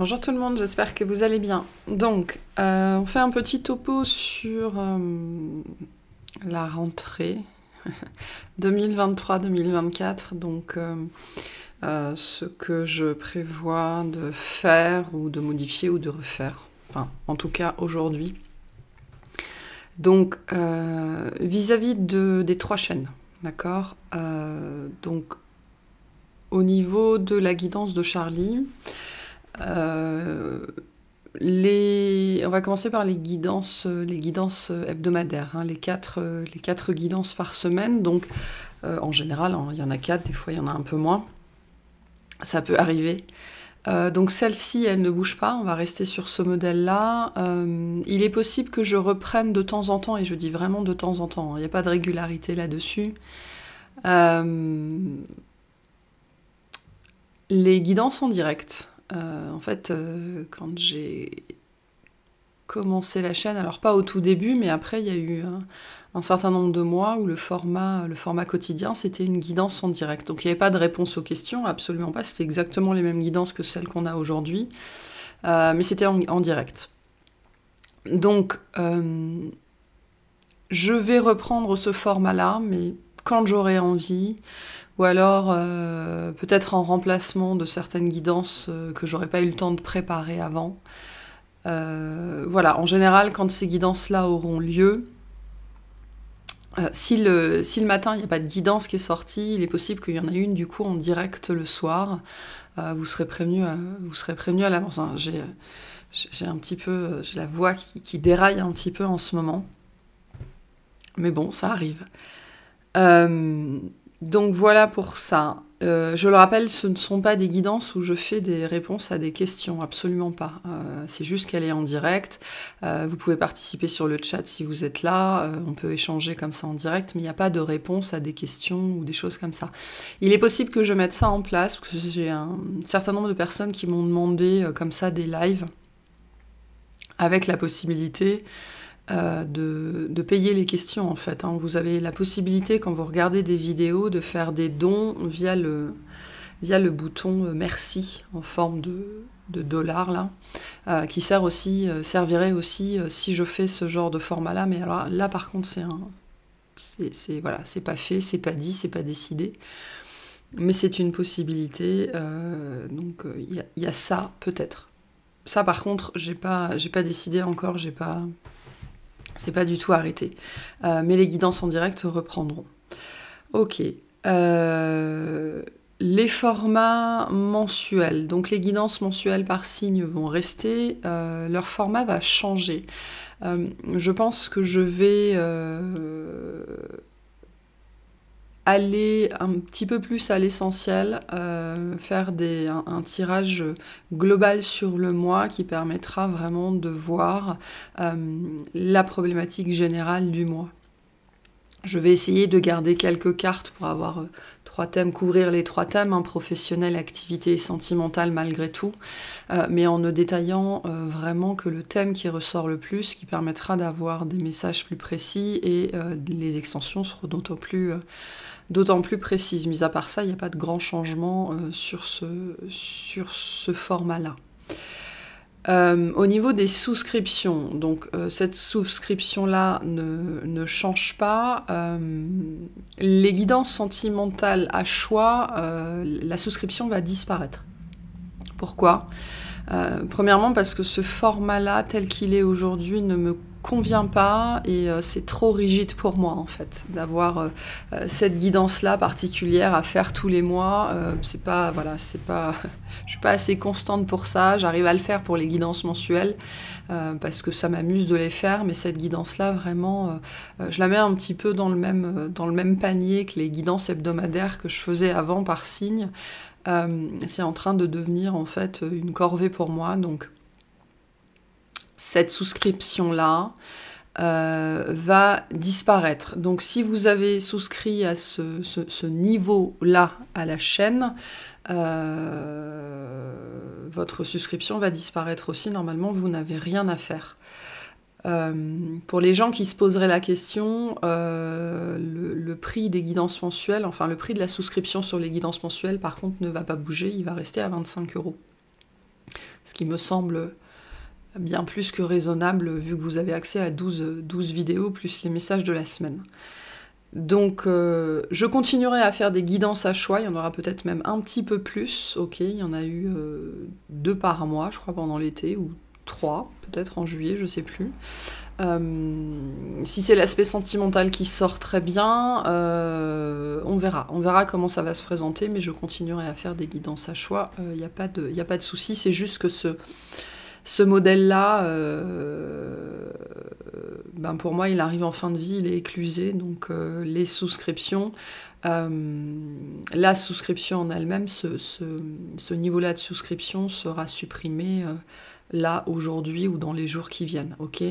Bonjour tout le monde, j'espère que vous allez bien. Donc, euh, on fait un petit topo sur euh, la rentrée 2023-2024. Donc, euh, ce que je prévois de faire ou de modifier ou de refaire. Enfin, en tout cas aujourd'hui. Donc, vis-à-vis des trois chaînes, d'accord Donc, au niveau de la guidance de Charlie, euh, on va commencer par les guidances, euh, les guidances euh, hebdomadaires, hein, les, quatre, guidances par semaine. Donc, en général, hein, il y en a quatre, des fois il y en a un peu moins. Ça peut arriver. donc celle-ci, elle ne bouge pas, on va rester sur ce modèle-là. il est possible que je reprenne de temps en temps, et je dis vraiment de temps en temps, hein. il n'y a pas de régularité là-dessus. les guidances en direct. Euh, en fait, euh, quand j'ai commencé la chaîne, alors pas au tout début, mais après il y a eu un, certain nombre de mois où le format, le format quotidien, c'était une guidance en direct. Donc il n'y avait pas de réponse aux questions, absolument pas. C'était exactement les mêmes guidances que celles qu'on a aujourd'hui, euh, mais c'était en, en, direct. Donc je vais reprendre ce format-là, mais quand j'aurai envie, ou alors euh, peut-être en remplacement de certaines guidances euh, que que j'aurais pas eu le temps de préparer avant. Euh, voilà, en général, quand ces guidances-là auront lieu, si le, matin il n'y a pas de guidance qui est sortie, il est possible qu'il y en ait une du coup en direct le soir. vous serez prévenu, à, à l'avance. j'ai, un petit peu, la voix qui déraille un petit peu en ce moment. Mais bon, ça arrive. Euh, donc voilà pour ça. Euh, je le rappelle, ce ne sont pas des guidances où je fais des réponses à des questions, absolument pas. Euh, c'est juste qu'elle est en direct. vous pouvez participer sur le chat si vous êtes là. on peut échanger comme ça en direct, mais il n'y a pas de réponse à des questions ou des choses comme ça. Il est possible que je mette ça en place, parce que j'ai un certain nombre de personnes qui m'ont demandé comme ça des lives avec la possibilité euh, de, payer les questions en fait. Hein. Vous avez la possibilité quand vous regardez des vidéos de faire des dons via le, via le bouton euh, merci en forme de, de dollar là, euh, qui sert aussi, servirait aussi si je fais ce genre de format là. Mais là par contre c'est un, c'est voilà, c'est pas fait, c'est pas dit, c'est pas décidé. Mais c'est une possibilité, donc il y, a ça peut-être. Ça par contre, j'ai pas, j'ai pas décidé encore, j'ai pas, c'est pas du tout arrêté. Euh, mais les guidances en direct reprendront. Ok. Euh, les formats mensuels, donc les guidances mensuelles par signe vont rester, euh, leur format va changer. je pense que je vais aller un petit peu plus à l'essentiel, euh, faire des, un, tirage global sur le mois qui permettra vraiment de voir euh, la problématique générale du mois. Je vais essayer de garder quelques cartes pour avoir euh, trois thèmes, couvrir les trois thèmes, hein, professionnel, activité et sentimentale malgré tout, mais en ne détaillant vraiment que le thème qui ressort le plus, qui permettra d'avoir des messages plus précis et les extensions seront d'autant plus d'autant plus précise. Mis à part ça, il n'y a pas de grand changement euh, sur ce, sur ce format-là. Euh, au niveau des souscriptions, donc euh, cette souscription-là ne, change pas. les guidances sentimentales à choix, la souscription va disparaître. Pourquoi Premièrement parce que ce format-là tel qu'il est aujourd'hui ne me convient pas et euh, c'est trop rigide pour moi en fait d'avoir euh, euh, cette guidance là particulière à faire tous les mois c'est pas voilà c'est pas je suis pas assez constante pour ça j'arrive à le faire pour les guidances mensuelles parce que ça m'amuse de les faire mais cette guidance là vraiment je la mets un petit peu dans le même dans le même panier que les guidances hebdomadaires que je faisais avant par signe c'est en train de devenir en fait une corvée pour moi donc cette souscription-là euh, va disparaître. Donc si vous avez souscrit à ce, niveau-là à la chaîne, euh, votre souscription va disparaître aussi. Normalement, vous n'avez rien à faire. Euh, pour les gens qui se poseraient la question, le, le, prix des guidances mensuelles, enfin le prix de la souscription sur les guidances mensuelles, par contre, ne va pas bouger, il va rester à 25 euros. Ce qui me semble bien plus que raisonnable vu que vous avez accès à 12, 12 vidéos plus les messages de la semaine. Donc euh, je continuerai à faire des guidances à choix, il y en aura peut-être même un petit peu plus, ok, il y en a eu euh, deux par mois je crois pendant l'été, ou trois peut-être en juillet, je sais plus. Euh, si c'est l'aspect sentimental qui sort très bien, on verra. On verra comment ça va se présenter, mais je continuerai à faire des guidances à choix. Il n'y a pas de, y a pas de souci, c'est juste que ce, ce modèle-là, euh, ben, pour moi, il arrive en fin de vie, il est éclusé. Donc euh, les souscriptions, euh, la souscription en elle-même, ce, ce niveau-là de souscription sera supprimé là, aujourd'hui ou dans les jours qui viennent. ok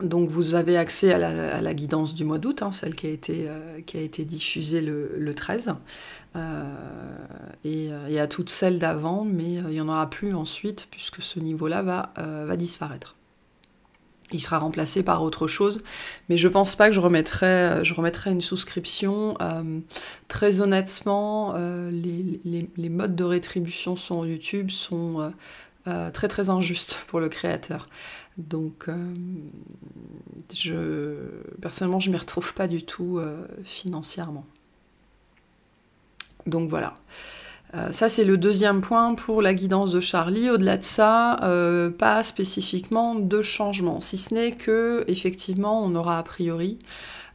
donc vous avez accès à la, guidance du mois d'août, hein, celle qui a été, euh, qui a été diffusée le, 13, euh, euh, et, à toutes celles d'avant, mais il n'y en aura plus ensuite, puisque ce niveau-là va, disparaître. Il sera remplacé par autre chose, mais je pense pas que je remettrai, je une souscription. très honnêtement, les, modes de rétribution sur YouTube sont très très injustes pour le créateur. Donc, euh, je, personnellement, je ne m'y retrouve pas du tout euh, financièrement. Donc voilà. Euh, ça, c'est le deuxième point pour la guidance de Charlie. Au-delà de ça, pas spécifiquement de changement, si ce n'est que, effectivement, on aura a priori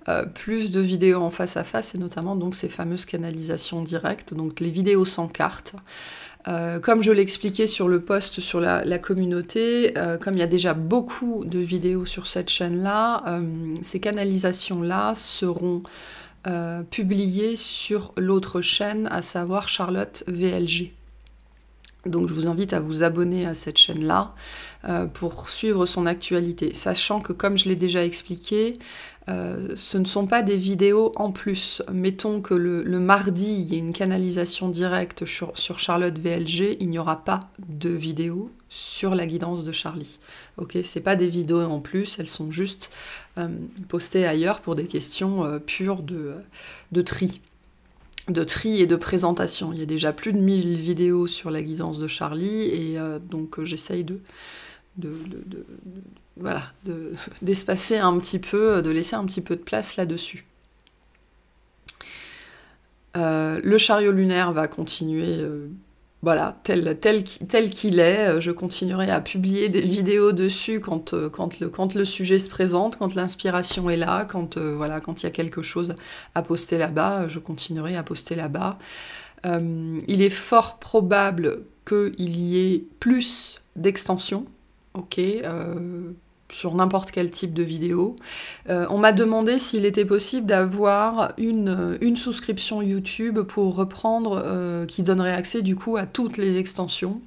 euh, plus de vidéos en face à face et notamment donc ces fameuses canalisations directes, donc les vidéos sans carte. Euh, comme je l'expliquais sur le post sur la, communauté, euh, comme il y a déjà beaucoup de vidéos sur cette chaîne-là, ces canalisations-là seront publiées sur l'autre chaîne, à savoir Charlotte VLG. Donc je vous invite à vous abonner à cette chaîne-là pour suivre son actualité, sachant que comme je l'ai déjà expliqué, euh, ce ne sont pas des vidéos en plus. Mettons que le, mardi, il y ait une canalisation directe sur, Charlotte VLG, il n'y aura pas de vidéo sur la guidance de Charlie. Ok, c'est pas des vidéos en plus, elles sont juste euh, postées ailleurs pour des questions euh, pures de, de tri de tri et de présentation. Il y a déjà plus de 1000 vidéos sur la guidance de Charlie et donc j'essaye de voilà, d'espacer un petit peu, de laisser un petit peu de place là-dessus. Euh, le chariot lunaire va continuer, euh, voilà, tel, tel, tel qu'il est. Euh, je continuerai à publier des vidéos dessus quand, quand, le, le sujet se présente, quand l'inspiration est là, quand voilà, quand il y a quelque chose à poster là-bas, je continuerai à poster là-bas. il est fort probable qu'il y ait plus d'extensions, ok sur n'importe quel type de vidéo. Euh, on m'a demandé s'il était possible d'avoir une, euh, une, souscription YouTube pour reprendre, euh, qui donnerait accès du coup à toutes les extensions.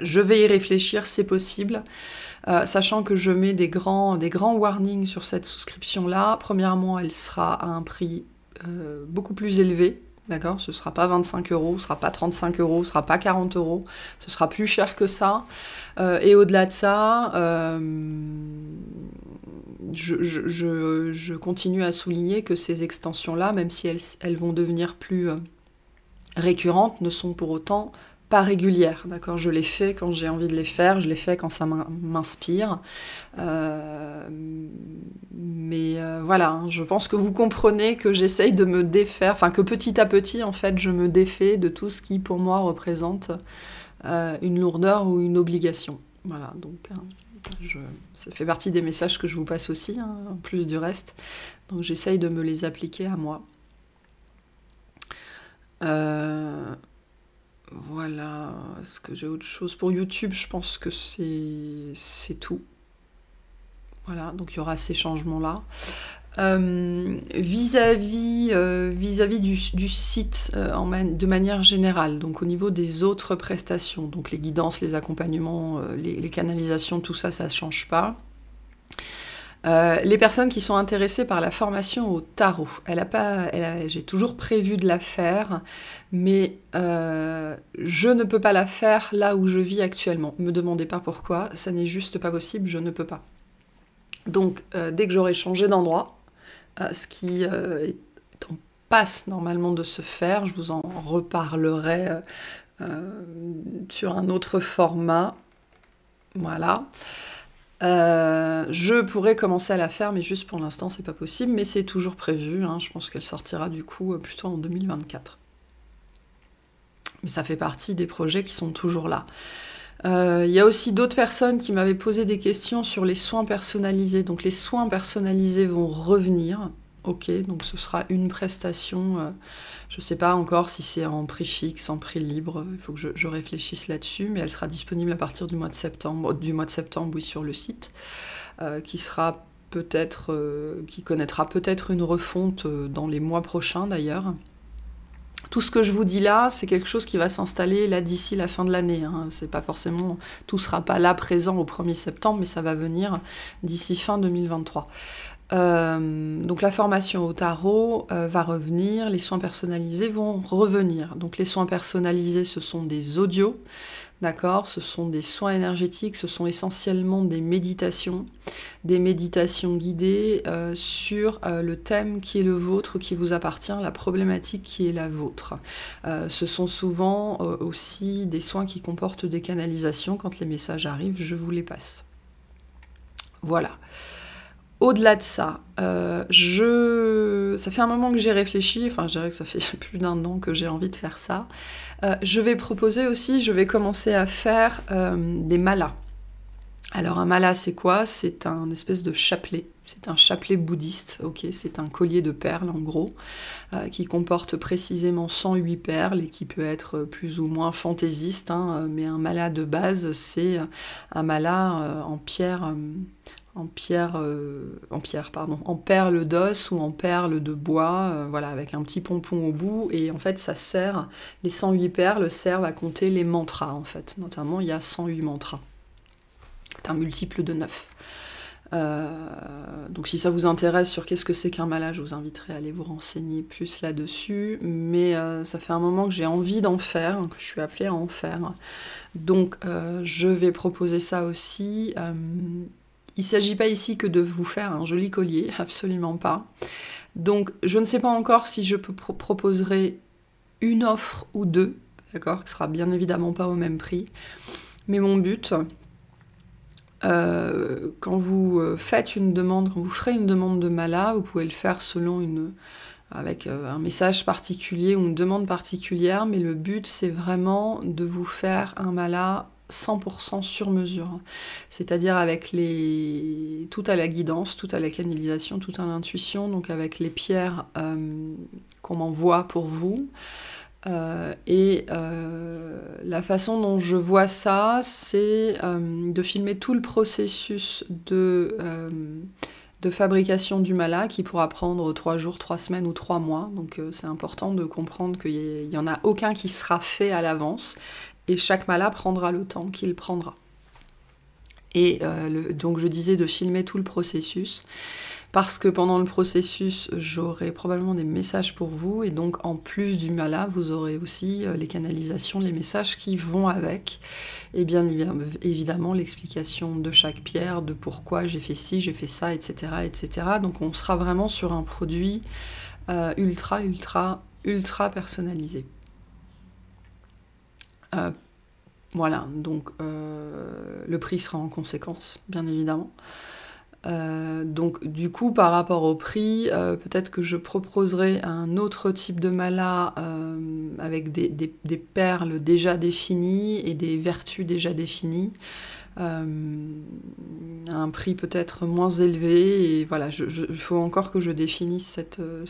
Je vais y réfléchir, c'est possible, sachant que je mets des grands, des grands warnings sur cette souscription-là. Premièrement, elle sera à un prix beaucoup plus élevé D'accord Ce ne sera pas 25 euros, ce ne sera pas 35 euros, ce ne sera pas 40 euros, ce sera plus cher que ça. Euh, et au-delà de ça, euh, je, continue à souligner que ces extensions-là, même si elles, elles vont devenir plus euh, récurrentes, ne sont pour autant pas régulière, d'accord Je les fais quand j'ai envie de les faire, je les fais quand ça m'inspire. Euh, mais euh, voilà, hein, je pense que vous comprenez que j'essaye de me défaire, enfin que petit à petit, en fait, je me défais de tout ce qui, pour moi, représente euh, une lourdeur ou une obligation. Voilà, donc... Hein, ça fait partie des messages que je vous passe aussi, hein, en plus du reste. Donc j'essaye de me les appliquer à moi. Euh, voilà, est-ce que j'ai autre chose Pour YouTube, je pense que c'est tout. Voilà, donc il y aura ces changements-là. Euh, euh, vis-à-vis du, site euh, de manière générale, donc au niveau des autres prestations, donc les guidances, les accompagnements, les, canalisations, tout ça, ça ne change pas. Euh, les personnes qui sont intéressées par la formation au tarot, elle pas, j'ai toujours prévu de la faire, mais euh, je ne peux pas la faire là où je vis actuellement. Me demandez pas pourquoi, ça n'est juste pas possible, je ne peux pas. Donc euh, dès que j'aurai changé d'endroit, ce qui est en passe normalement de se faire, je vous en reparlerai sur un autre format. Voilà. Euh, je pourrais commencer à la faire, mais juste pour l'instant, c'est pas possible. Mais c'est toujours prévu. Hein. Je pense qu'elle sortira du coup euh, plutôt en 2024. Mais ça fait partie des projets qui sont toujours là. Il euh, y a aussi d'autres personnes qui m'avaient posé des questions sur les soins personnalisés. Donc les soins personnalisés vont revenir ok, donc ce sera une prestation. Euh, je ne sais pas encore si c'est en prix fixe, en prix libre. Il faut que je, réfléchisse là-dessus, mais elle sera disponible à partir du mois de septembre, du mois de septembre, oui, sur le site, euh, qui sera peut-être, euh, qui connaîtra peut-être une refonte dans les mois prochains d'ailleurs. Tout ce que je vous dis là, c'est quelque chose qui va s'installer là d'ici la fin de l'année. Hein. C'est pas forcément, tout sera pas là présent au 1er septembre, mais ça va venir d'ici fin 2023. Euh, donc la formation au tarot euh, va revenir, les soins personnalisés vont revenir. Donc les soins personnalisés, ce sont des audios, d'accord Ce sont des soins énergétiques, ce sont essentiellement des méditations, des méditations guidées euh, sur le thème qui est le vôtre, qui vous appartient, la problématique qui est la vôtre. ce sont souvent aussi des soins qui comportent des canalisations. Quand les messages arrivent, je vous les passe. Voilà. Au-delà de ça, euh, je... ça fait un moment que j'ai réfléchi, enfin je dirais que ça fait plus d'un an que j'ai envie de faire ça. Euh, je vais proposer aussi, je vais commencer à faire euh, des malas. Alors un mala c'est quoi C'est un espèce de chapelet. C'est un chapelet bouddhiste, ok, c'est un collier de perles en gros, qui comporte précisément 108 perles et qui peut être plus ou moins fantaisiste, hein, mais un mala de base c'est un mala en pierre en pierre, euh, en pierre pardon, en perles d'os ou en perles de bois, euh, voilà, avec un petit pompon au bout. Et en fait, ça sert, les 108 perles servent à compter les mantras, en fait. Notamment, il y a 108 mantras. C'est un multiple de 9. Euh, donc si ça vous intéresse sur qu'est-ce que c'est qu'un mala, je vous inviterai à aller vous renseigner plus là-dessus. Mais ça fait un moment que j'ai envie d'en faire, que je suis appelée à en faire. Donc je vais proposer ça aussi. Il ne s'agit pas ici que de vous faire un joli collier, absolument pas. Donc je ne sais pas encore si je proposerai une offre ou deux, d'accord, qui sera bien évidemment pas au même prix. Mais mon but, euh, quand vous euh, faites une demande, quand vous ferez une demande de mala, vous pouvez le faire selon une avec euh, un message particulier ou une demande particulière, mais le but c'est vraiment de vous faire un mala 100% sur mesure, c'est-à-dire avec les tout à la guidance, tout à la canalisation, tout à l'intuition, donc avec les pierres euh, qu'on envoie pour vous. Euh, et euh, la façon dont je vois ça, c'est de filmer tout le processus de de fabrication du mala qui pourra prendre trois jours, trois semaines ou trois mois. Donc c'est important de comprendre qu'il n'y en a aucun qui sera fait à l'avance et chaque mala prendra le temps qu'il prendra. Et euh, donc je disais de filmer tout le processus, parce que pendant le processus, j'aurai probablement des messages pour vous, et donc en plus du mala, vous aurez aussi euh, les canalisations, les messages qui vont avec, et bien évidemment l'explication de chaque pierre, de pourquoi j'ai fait ci, j'ai fait ça, etc., etc. Donc on sera vraiment sur un produit euh, ultra, ultra, ultra personnalisé. Euh, voilà, donc euh, le prix sera en conséquence, bien évidemment. Euh, donc du coup, par rapport au prix, peut-être que je proposerai un autre type de mala avec des, perles déjà définies et des vertus déjà définies à euh, un prix peut-être moins élevé. Et voilà, il faut encore que je définisse cette, euh,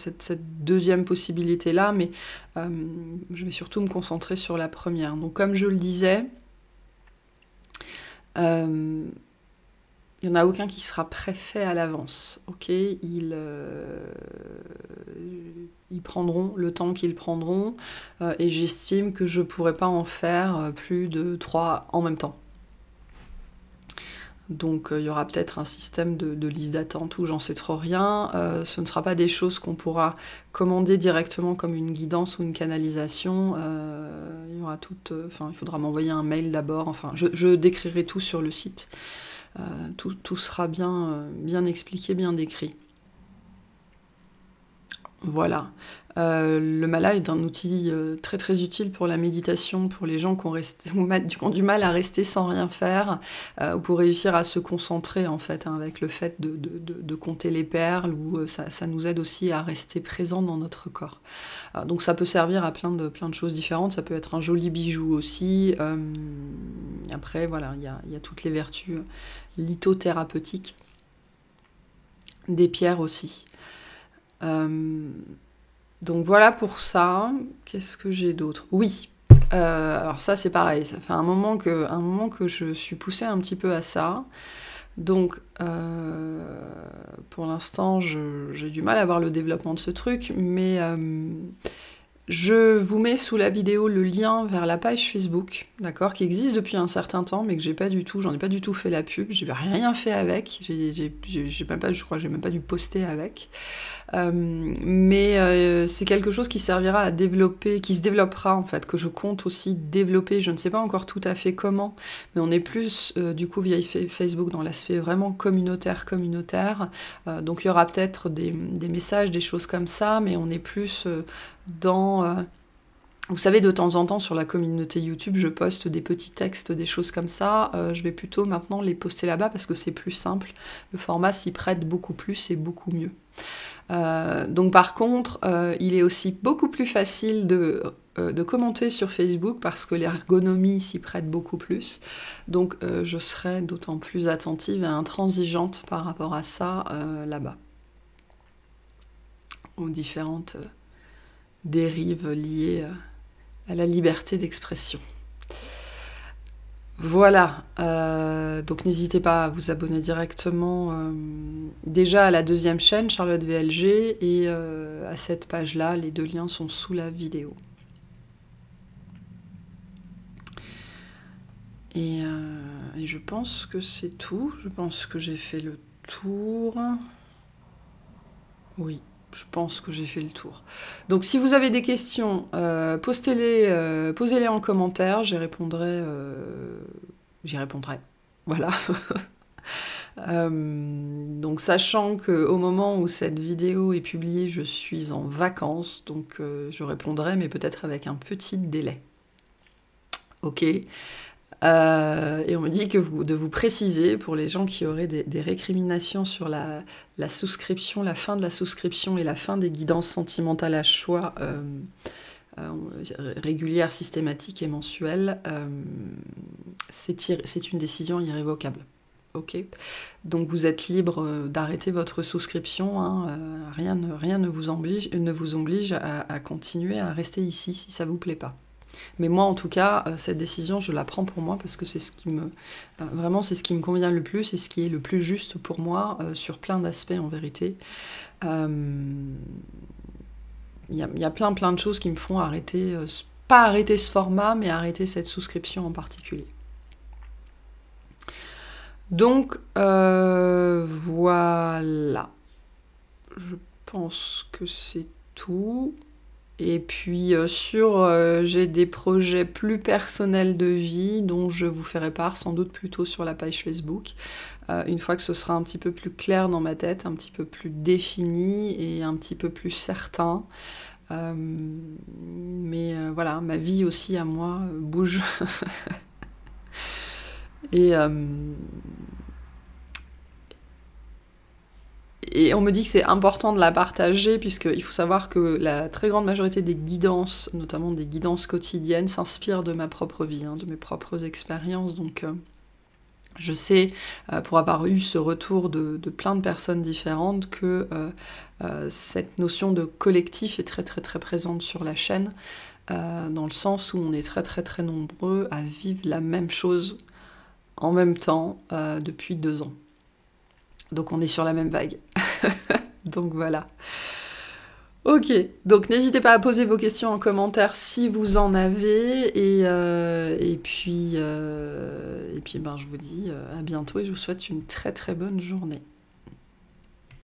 deuxième possibilité-là, mais euh, je vais surtout me concentrer sur la première. Donc comme je le disais, il n'y en a aucun qui sera préfet à l'avance. ok ils, prendront le temps qu'ils prendront et j'estime que je ne pourrai pas en faire plus de trois en même temps. Donc euh, il y aura peut-être un système de, liste d'attente ou j'en sais trop rien. Euh, ce ne sera pas des choses qu'on pourra commander directement comme une guidance ou une canalisation. Euh, il y aura il faudra m'envoyer un mail d'abord. Enfin je, décrirai tout sur le site. tout, sera bien expliqué, bien décrit. Voilà. Euh, le mala est un outil euh, très très utile pour la méditation, pour les gens qui ont, du mal à rester sans rien faire, euh, ou pour réussir à se concentrer en fait, hein, avec le fait de, compter les perles, ou ça, nous aide aussi à rester présent dans notre corps. donc ça peut servir à plein de, choses différentes, ça peut être un joli bijou aussi. après, voilà, il y a, y a toutes les vertus lithothérapeutiques des pierres aussi. Euh, donc voilà pour ça. Qu'est-ce que j'ai d'autre Oui. Euh, alors ça c'est pareil, ça fait un moment, que, un moment que je suis poussée un petit peu à ça. Donc euh, pour l'instant j'ai du mal à voir le développement de ce truc, mais je vous mets sous la vidéo le lien vers la page Facebook, d'accord, qui existe depuis un certain temps, mais que j'ai pas du tout, j'en ai pas du tout fait la pub, j'ai rien fait avec, j'ai même pas, je crois, j'ai même pas dû poster avec. Euh, mais euh, c'est quelque chose qui servira à développer, qui se développera en fait, que je compte aussi développer. Je ne sais pas encore tout à fait comment, mais on est plus euh, du coup via Facebook dans l'aspect vraiment communautaire, communautaire. donc il y aura peut-être des, des, messages, des choses comme ça, mais on est plus dans... Euh, vous savez, de temps en temps, sur la communauté YouTube, je poste des petits textes, des choses comme ça. Euh, je vais plutôt maintenant les poster là-bas parce que c'est plus simple. Le format s'y prête beaucoup plus et beaucoup mieux. Euh, donc par contre, il est aussi beaucoup plus facile de commenter sur Facebook parce que l'ergonomie s'y prête beaucoup plus. Donc je serai d'autant plus attentive et intransigeante par rapport à ça là-bas. Aux différentes dérives liées euh, à la liberté d'expression. Voilà, euh, donc n'hésitez pas à vous abonner directement euh, déjà à la deuxième chaîne Charlotte VLG et à cette page-là, les deux liens sont sous la vidéo. et je pense que c'est tout, je pense que j'ai fait le tour. Oui je pense que j'ai fait le tour. Donc si vous avez des questions, euh, les euh, posez-les en commentaire, j'y répondrai. Euh, j'y répondrai. Voilà. donc sachant qu'au moment où cette vidéo est publiée, je suis en vacances, donc je répondrai, mais peut-être avec un petit délai. Ok. Euh, et on me dit que vous, de vous préciser pour les gens qui auraient des, récriminations sur la, souscription, la fin de la souscription et la fin des guidances sentimentales à choix euh, euh, régulières, systématiques et mensuelles, c'est une décision irrévocable. Ok, donc vous êtes libre d'arrêter votre souscription. Hein, rien, ne, rien ne vous oblige, ne vous oblige à, à continuer à rester ici si ça vous plaît pas. Mais moi, en tout cas, euh, cette décision, je la prends pour moi parce que c'est ce qui me, euh, vraiment, c'est ce qui me convient le plus, et ce qui est le plus juste pour moi euh, sur plein d'aspects en vérité. Il y, a, plein plein de choses qui me font arrêter, pas arrêter ce format, mais arrêter cette souscription en particulier. Donc voilà. Je pense que c'est tout. Et puis euh, sur, euh, j'ai des projets plus personnels de vie dont je vous ferai part sans doute plutôt sur la page Facebook, euh, une fois que ce sera un petit peu plus clair dans ma tête, un petit peu plus défini et un petit peu plus certain. mais voilà, ma vie aussi à moi bouge. et et on me dit que c'est important de la partager, il faut savoir que la très grande majorité des guidances, notamment des guidances quotidiennes, s'inspirent de ma propre vie, hein, de mes propres expériences. Donc. Euh, je sais, euh, pour avoir eu ce retour de, plein de personnes différentes, que euh, cette notion de collectif est très très très présente sur la chaîne, dans le sens où on est très très très nombreux à vivre la même chose en même temps depuis deux ans. Donc on est sur la même vague. donc voilà. Ok, donc n'hésitez pas à poser vos questions en commentaire si vous en avez. Et, euh, puis, euh, et puis ben, je vous dis euh, à bientôt et je vous souhaite une très très bonne journée.